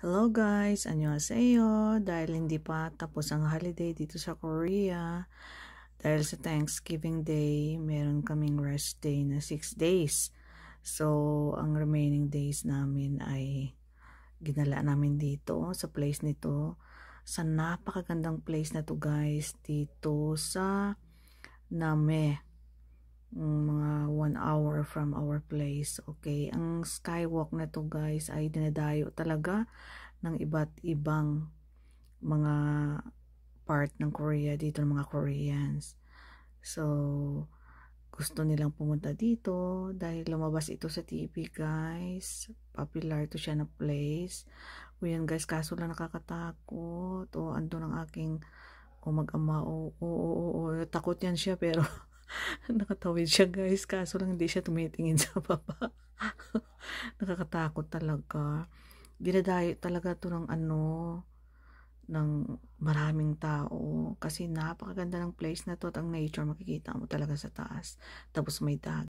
Hello guys! Annyeonghaseyo! Dahil hindi pa tapos ang holiday dito sa Korea. Dahil sa Thanksgiving Day, meron kaming rest day na 6 days. So, ang remaining days namin ay ginala namin dito sa place nito. Sa napakagandang place na to guys. Dito sa Name. Mm, one hour from our place. Okay, ang skywalk na to guys ay dinadayo talaga ng iba't ibang mga part ng Korea dito ng mga Koreans. So, gusto nilang pumunta dito dahil lumabas ito sa TV guys. Popular to siya na place. O yan guys, kaso lang nakakatakot. O ando ng aking o mag-ama. O, o, o, o, o, takot yan siya pero Nakatawid siya guys, kaso lang hindi siya tumitingin sa baba. Nakakatakot talaga. Ginadayo talaga to ng ano, ng maraming tao. Kasi napakaganda ng place na to at ang nature makikita mo talaga sa taas. Tapos may dag.